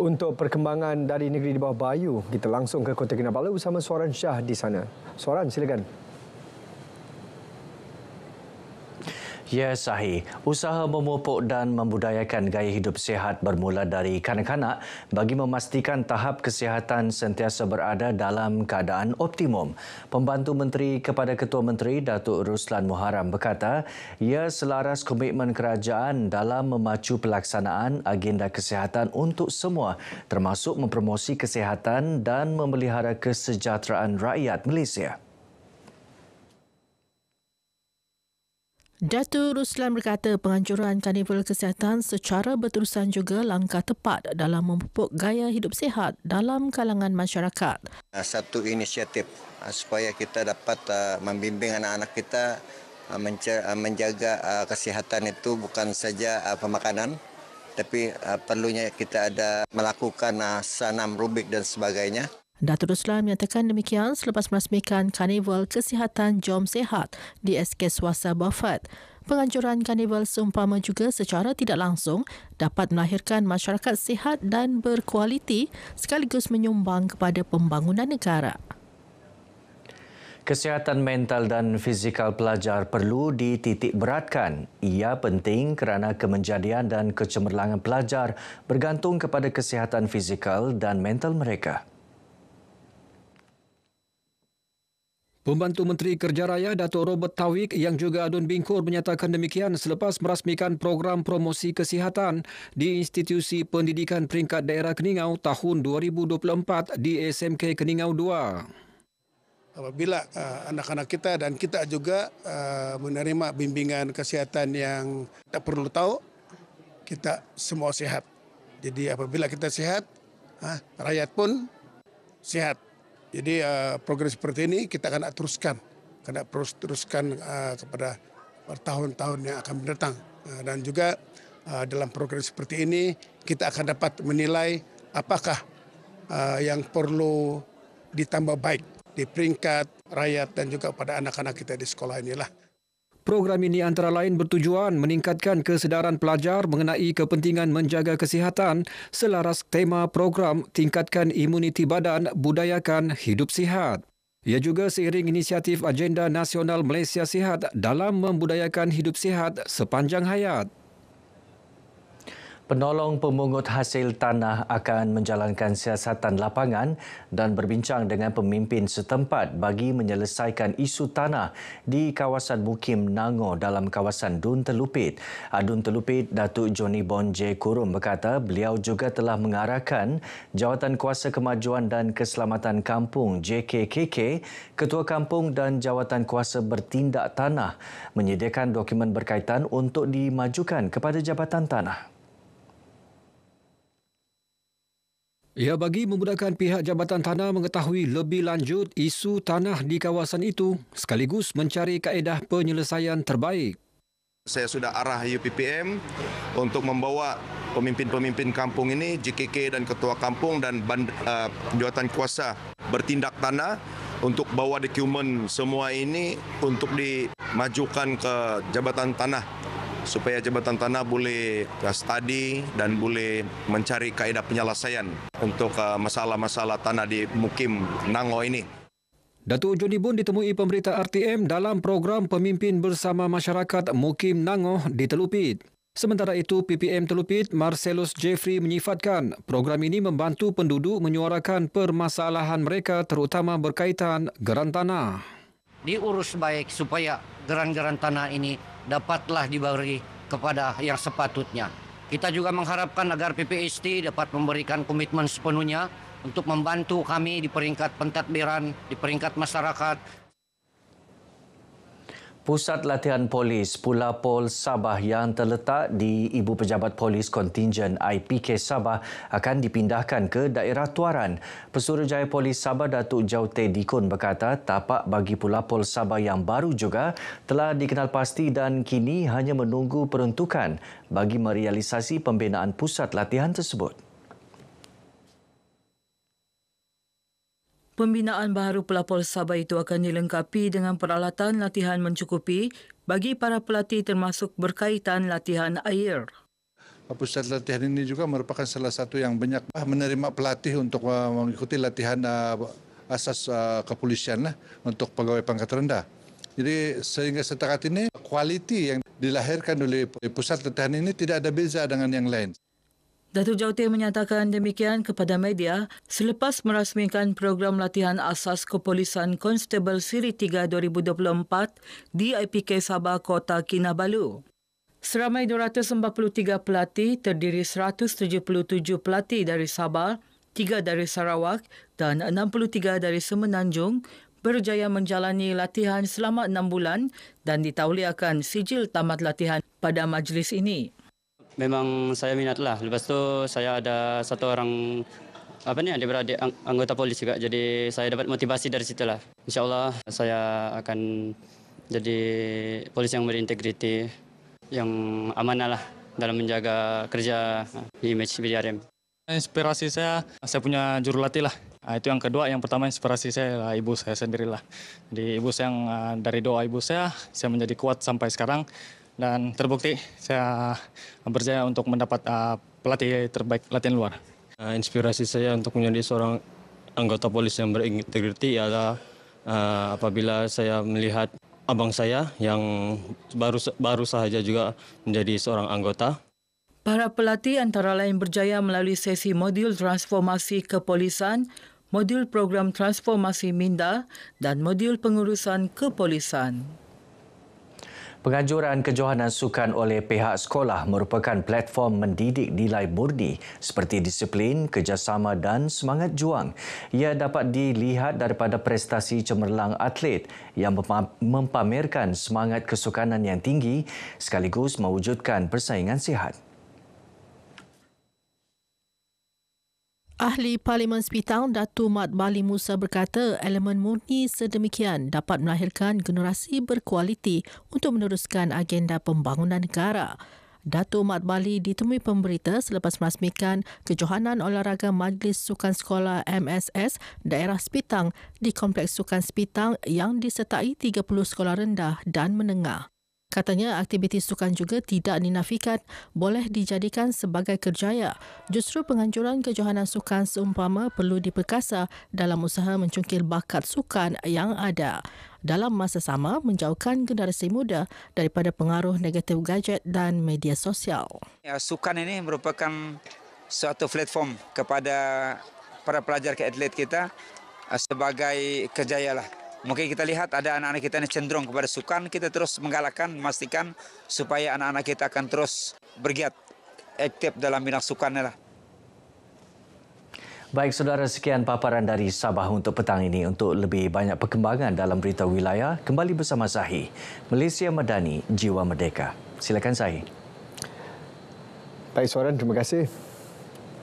untuk perkembangan dari negeri di bawah Bayu. Kita langsung ke Kota Kinabalu bersama Soran Shah di sana. Soran, silakan. Ya, sahih. Usaha memupuk dan membudayakan gaya hidup sehat bermula dari kanak-kanak bagi memastikan tahap kesihatan sentiasa berada dalam keadaan optimum. Pembantu Menteri kepada Ketua Menteri Datuk Ruslan Muharam berkata, ia selaras komitmen kerajaan dalam memacu pelaksanaan agenda kesihatan untuk semua termasuk mempromosi kesihatan dan memelihara kesejahteraan rakyat Malaysia. Datuk Ruslan berkata penganjuran karnival kesihatan secara berterusan juga langkah tepat dalam memupuk gaya hidup sihat dalam kalangan masyarakat. Ah, satu inisiatif ah, supaya kita dapat ah, membimbing anak-anak kita menjaga kesihatan itu bukan saja pemakanan tapi perlunya kita ada melakukan sanam rubik dan sebagainya. Datuk Ruslan menyatakan demikian selepas merasmikan Karnival Kesihatan Jom Sehat di SK Swasa Bafat. Penganjuran karnival seumpama juga secara tidak langsung dapat melahirkan masyarakat sihat dan berkualiti sekaligus menyumbang kepada pembangunan negara. Kesihatan mental dan fizikal pelajar perlu dititik beratkan. Ia penting kerana kemenjadian dan kecemerlangan pelajar bergantung kepada kesihatan fizikal dan mental mereka. Pembantu Menteri Kerja Raya Dato' Robert Tawik yang juga Adun Bingkur menyatakan demikian selepas merasmikan program promosi kesihatan di Institusi Pendidikan Peringkat Daerah Keningau tahun 2024 di SMK Keningau 2. Apabila uh, anak-anak kita dan kita juga uh, menerima bimbingan kesihatan yang tak perlu tahu, kita semua sehat. Jadi apabila kita sehat, huh, rakyat pun sehat. Jadi uh, progres seperti ini kita akan teruskan, akan terus teruskan uh, kepada tahun-tahun yang akan mendatang. Uh, dan juga uh, dalam progres seperti ini kita akan dapat menilai apakah uh, yang perlu ditambah baik di peringkat rakyat dan juga pada anak-anak kita di sekolah inilah. Program ini antara lain bertujuan meningkatkan kesedaran pelajar mengenai kepentingan menjaga kesihatan selaras tema program tingkatkan imuniti badan budayakan hidup sihat. Ia juga seiring inisiatif Agenda Nasional Malaysia Sihat dalam membudayakan hidup sihat sepanjang hayat. Penolong pemungut hasil tanah akan menjalankan siasatan lapangan dan berbincang dengan pemimpin setempat bagi menyelesaikan isu tanah di kawasan Mukim Nango dalam kawasan Dun Telupit. Ah, Dun Telupit, Datuk Johnny Bon J. Kurum berkata beliau juga telah mengarahkan Jawatan Kuasa Kemajuan dan Keselamatan Kampung JKKK, Ketua Kampung dan Jawatan Kuasa Bertindak Tanah menyediakan dokumen berkaitan untuk dimajukan kepada Jabatan Tanah. Ia bagi memudahkan pihak Jabatan Tanah mengetahui lebih lanjut isu tanah di kawasan itu sekaligus mencari kaedah penyelesaian terbaik. Saya sudah arah UPPM untuk membawa pemimpin-pemimpin kampung ini, JKK dan ketua kampung dan band, uh, kuasa bertindak tanah untuk bawa dokumen semua ini untuk dimajukan ke Jabatan Tanah supaya Jabatan Tanah boleh uh, study dan boleh mencari kaedah penyelesaian untuk uh, masalah-masalah tanah di Mukim Nango ini. Datu Joni Bun ditemui pemberita RTM dalam program Pemimpin Bersama Masyarakat Mukim Nango di Telupit. Sementara itu, PPM Telupit Marcelus Jeffrey menyifatkan program ini membantu penduduk menyuarakan permasalahan mereka terutama berkaitan geran tanah. Diurus baik supaya geran-geran tanah ini dapatlah diberi kepada yang sepatutnya. Kita juga mengharapkan agar PPST dapat memberikan komitmen sepenuhnya untuk membantu kami di peringkat pentadbiran, di peringkat masyarakat, Pusat latihan polis Pula Pol Sabah yang terletak di Ibu Pejabat Polis Kontingen IPK Sabah akan dipindahkan ke daerah Tuaran. Pesuruhjaya Polis Sabah Datuk Jaute Dikun berkata tapak bagi Pula Pol Sabah yang baru juga telah dikenal pasti dan kini hanya menunggu peruntukan bagi merealisasi pembinaan pusat latihan tersebut. Pembinaan baru pelapor Sabah itu akan dilengkapi dengan peralatan latihan mencukupi bagi para pelatih termasuk berkaitan latihan air. Pusat latihan ini juga merupakan salah satu yang banyak ah, menerima pelatih untuk ah, mengikuti latihan ah, asas kepolisian lah untuk pegawai pangkat rendah. Jadi sehingga setakat ini kualiti yang dilahirkan oleh pusat latihan ini tidak ada beza dengan yang lain. Datuk Jauhti menyatakan demikian kepada media selepas merasmikan program latihan asas kepolisian Konstabel Siri 3 2024 di IPK Sabah Kota Kinabalu. Seramai 243 pelatih terdiri 177 pelatih dari Sabah, 3 dari Sarawak dan 63 dari Semenanjung berjaya menjalani latihan selama 6 bulan dan ditauliakan sijil tamat latihan pada majlis ini. memang saya minat lah. Lepas tu saya ada satu orang apa ni adik beradik anggota polis juga. Jadi saya dapat motivasi dari situ lah. InsyaAllah saya akan jadi polis yang berintegriti, yang amanah lah dalam menjaga kerja image BDRM. Inspirasi saya, saya punya jurulatih lah. Nah, itu yang kedua, yang pertama inspirasi saya ibu saya sendirilah. Jadi ibu saya yang ah, dari doa ibu saya, saya menjadi kuat sampai sekarang. dan terbukti saya eh, berjaya untuk mendapat uh, pelatih terbaik latihan luar. Uh, inspirasi saya untuk menjadi seorang anggota polis yang berintegriti adalah uh, apabila saya melihat abang saya yang baru baru sahaja juga menjadi seorang anggota. Para pelatih antara lain berjaya melalui sesi modul transformasi kepolisan, modul program transformasi minda dan modul pengurusan kepolisan. Penganjuran kejohanan sukan oleh pihak sekolah merupakan platform mendidik nilai murni seperti disiplin, kerjasama dan semangat juang. Ia dapat dilihat daripada prestasi cemerlang atlet yang mempamerkan semangat kesukanan yang tinggi sekaligus mewujudkan persaingan sihat. Ahli Parlimen Sepitang Datu Mat Bali Musa berkata elemen murni sedemikian dapat melahirkan generasi berkualiti untuk meneruskan agenda pembangunan negara. Datu Mat Bali ditemui pemberita selepas merasmikan Kejohanan Olahraga Majlis Sukan Sekolah MSS Daerah Spitang di Kompleks Sukan Spitang yang disertai 30 sekolah rendah dan menengah. Katanya aktiviti sukan juga tidak dinafikan boleh dijadikan sebagai kerjaya. Justru penganjuran kejohanan sukan seumpama perlu diperkasa dalam usaha mencungkil bakat sukan yang ada. Dalam masa sama, menjauhkan generasi muda daripada pengaruh negatif gadget dan media sosial. Ya, sukan ini merupakan suatu platform kepada para pelajar ke atlet kita eh, sebagai kerjaya lah Mungkin kita lihat ada anak-anak kita ini cenderung kepada sukan, kita terus menggalakkan, memastikan supaya anak-anak kita akan terus bergiat aktif dalam bidang sukannya lah. Baik saudara sekian paparan dari Sabah untuk petang ini untuk lebih banyak perkembangan dalam berita wilayah kembali bersama Sahi Malaysia Madani Jiwa Merdeka silakan Sahi Baik Soran terima kasih